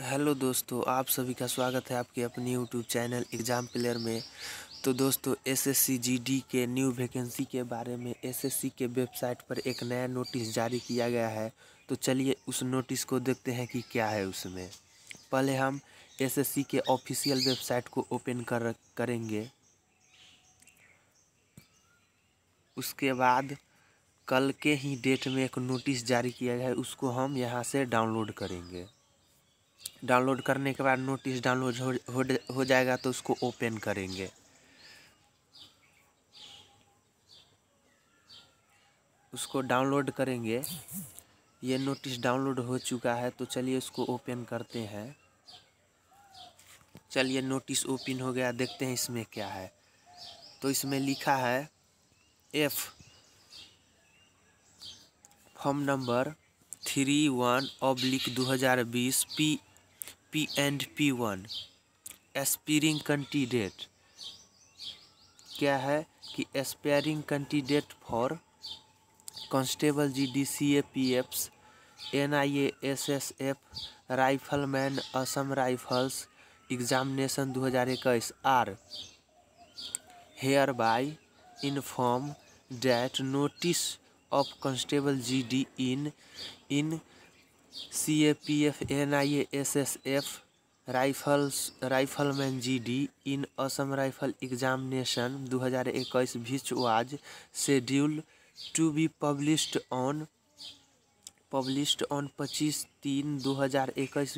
hello दोस्तों आप सभी का स्वागत है आपके अपने यूट्यूब चैनल एग्ज़ाम प्लेयर में तो दोस्तों एसएससी जीडी के न्यू वैकेंसी के बारे में एसएससी के वेबसाइट पर एक नया नोटिस जारी किया गया है तो चलिए उस नोटिस को देखते हैं कि क्या है उसमें पहले हम एसएससी के ऑफिशियल वेबसाइट को ओपन कर करेंगे उसके बाद कल के ही डेट में एक नोटिस जारी किया गया है उसको हम यहाँ से डाउनलोड करेंगे डाउनलोड करने के बाद नोटिस डाउनलोड हो, हो, हो जाएगा तो उसको ओपन करेंगे उसको डाउनलोड करेंगे ये नोटिस डाउनलोड हो चुका है तो चलिए उसको ओपन करते हैं चलिए नोटिस ओपन हो गया देखते हैं इसमें क्या है तो इसमें लिखा है F form number three one oblique दो हज़ार बीस P P and P1 aspiring candidate क्या है कि aspiring candidate for constable G D C A P Fs N I A S S F rifle man Assam rifles examination दो हज़ार इक्कीस are hereby inform that notice of constable G D in in C A P F N I A S S F rifles rifleman ji D in Assam rifle examination 2021 which was schedule to be published on published on 25 तीन 2021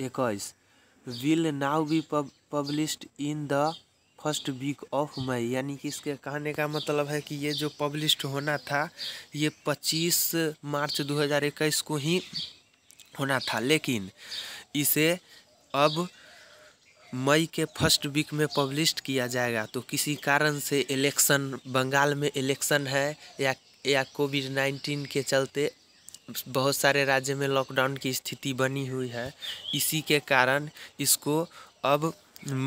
इक्कीस will now be published in the first week of May यानी कि इसके कहने का मतलब है कि ये जो पब्लिश्ड होना था ये 25 मार्च 2021 को ही होना था लेकिन इसे अब मई के फर्स्ट वीक में पब्लिश किया जाएगा तो किसी कारण से इलेक्शन बंगाल में इलेक्शन है या या कोविड नाइन्टीन के चलते बहुत सारे राज्य में लॉकडाउन की स्थिति बनी हुई है इसी के कारण इसको अब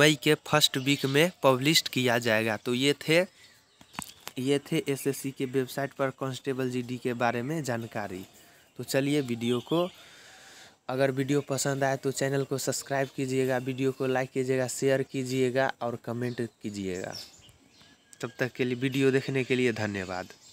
मई के फर्स्ट वीक में पब्लिश किया जाएगा तो ये थे ये थे एसएससी के वेबसाइट पर कांस्टेबल जीडी के बारे में जानकारी तो चलिए वीडियो को अगर वीडियो पसंद आए तो चैनल को सब्सक्राइब कीजिएगा वीडियो को लाइक कीजिएगा शेयर कीजिएगा और कमेंट कीजिएगा तब तक के लिए वीडियो देखने के लिए धन्यवाद